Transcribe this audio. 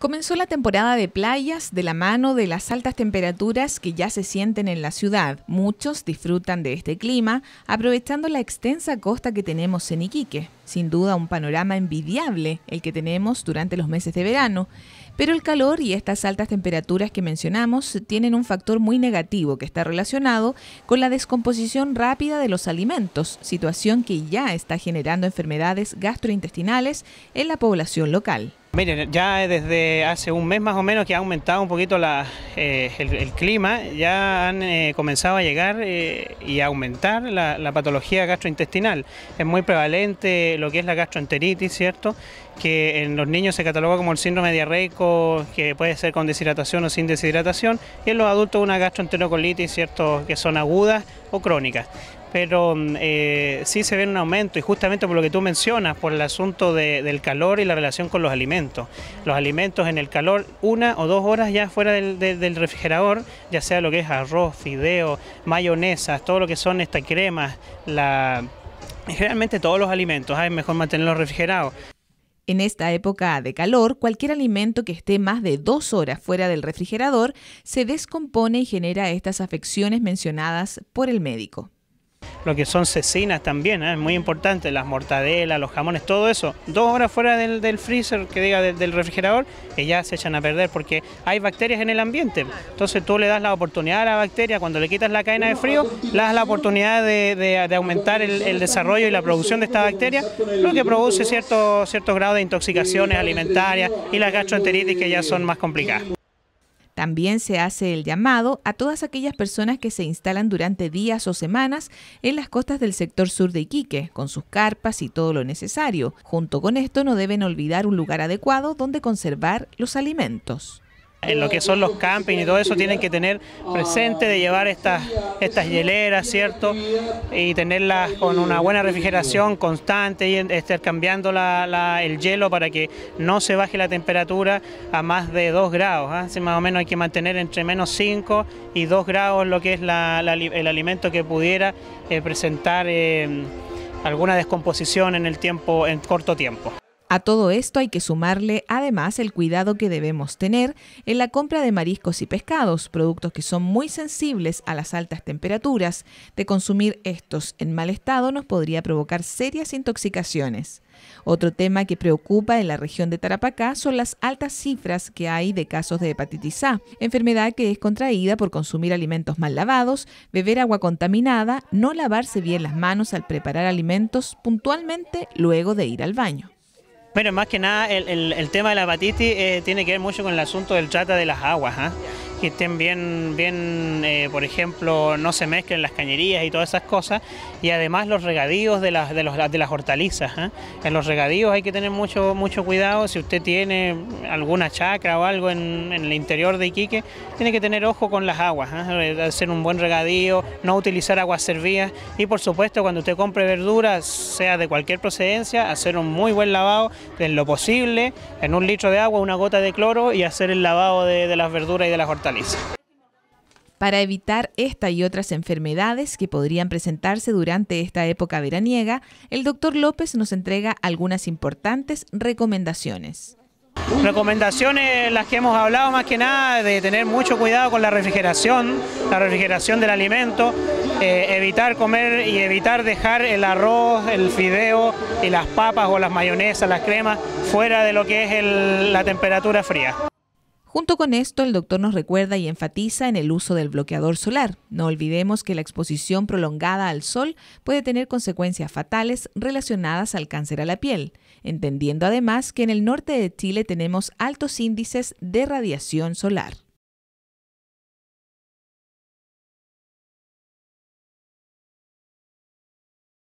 Comenzó la temporada de playas de la mano de las altas temperaturas que ya se sienten en la ciudad. Muchos disfrutan de este clima, aprovechando la extensa costa que tenemos en Iquique. Sin duda un panorama envidiable el que tenemos durante los meses de verano. Pero el calor y estas altas temperaturas que mencionamos tienen un factor muy negativo que está relacionado con la descomposición rápida de los alimentos, situación que ya está generando enfermedades gastrointestinales en la población local. Miren, ya desde hace un mes más o menos que ha aumentado un poquito eh, el, clima, ya han eh, comenzado a llegar eh, y a aumentar la, patología gastrointestinal. Es muy prevalente lo que es la gastroenteritis, ¿cierto? Que en los niños se cataloga como el síndrome diarreico, que puede ser con deshidratación o sin deshidratación, y en los adultos una gastroenterocolitis, ¿cierto? Que son agudas o crónicas pero mm, eh, sí se ve un aumento y justamente por lo que tú mencionas, por el asunto del calor y la relación con los alimentos. Los alimentos en el calor, una o dos horas ya fuera del, refrigerador, ya sea lo que es arroz, fideo, mayonesas, todo lo que son estas cremas, la, generalmente todos los alimentos, es mejor mantenerlos refrigerados. En esta época de calor, cualquier alimento que esté más de dos horas fuera del refrigerador se descompone y genera estas afecciones mencionadas por el médico lo que son cecinas también, ¿eh? es muy importante, las mortadelas, los jamones, todo eso. Dos horas fuera del, freezer, que diga del, refrigerador, que eh, ya se echan a perder porque hay bacterias en el ambiente. Entonces tú le das la oportunidad a la bacteria, cuando le quitas la cadena de frío, le das la oportunidad de, aumentar el, desarrollo y la producción de esta bacteria, lo que produce cierto, cierto grado de intoxicaciones alimentarias y las gastroenteritis que ya son más complicadas. También se hace el llamado a todas aquellas personas que se instalan durante días o semanas en las costas del sector sur de Iquique, con sus carpas y todo lo necesario. Junto con esto no deben olvidar un lugar adecuado donde conservar los alimentos en lo que son los campings y todo eso tienen que tener presente de llevar estas, estas hieleras, ¿cierto? Y tenerlas con una buena refrigeración constante y estar cambiando el hielo para que no se baje la temperatura a más de 2 grados. Así ¿ah? más o menos hay que mantener entre menos 5 y 2 grados lo que es el alimento que pudiera eh, presentar eh, alguna descomposición en el tiempo, en corto tiempo. A todo esto hay que sumarle además el cuidado que debemos tener en la compra de mariscos y pescados, productos que son muy sensibles a las altas temperaturas. De consumir estos en mal estado nos podría provocar serias intoxicaciones. Otro tema que preocupa en la región de Tarapacá son las altas cifras que hay de casos de hepatitis A, enfermedad que es contraída por consumir alimentos mal lavados, beber agua contaminada, no lavarse bien las manos al preparar alimentos puntualmente luego de ir al baño. Bueno, más que nada el, el, tema de la hepatitis eh, tiene que ver mucho con el asunto del trata de las aguas. ¿ah? que estén bien, bien eh, por ejemplo, no se mezclen las cañerías y todas esas cosas. Y además los regadíos de las, de las hortalizas. ¿eh? En los regadíos hay que tener mucho, mucho cuidado. Si usted tiene alguna chacra o algo en, el interior de Iquique, tiene que tener ojo con las aguas. ¿eh? Hacer un buen regadío, no utilizar aguas servidas. Y por supuesto, cuando usted compre verduras, sea de cualquier procedencia, hacer un muy buen lavado en lo posible, en un litro de agua, una gota de cloro y hacer el lavado de las verduras y de las hortalizas. Para evitar esta y otras enfermedades que podrían presentarse durante esta época veraniega, el doctor López nos entrega algunas importantes recomendaciones. Recomendaciones las que hemos hablado más que nada de tener mucho cuidado con la refrigeración, la refrigeración del alimento, eh, evitar comer y evitar dejar el arroz, el fideo y las papas o las mayonesas, las cremas fuera de lo que es la temperatura fría. Junto con esto, el doctor nos recuerda y enfatiza en el uso del bloqueador solar. No olvidemos que la exposición prolongada al sol puede tener consecuencias fatales relacionadas al cáncer a la piel, entendiendo además que en el norte de Chile tenemos altos índices de radiación solar.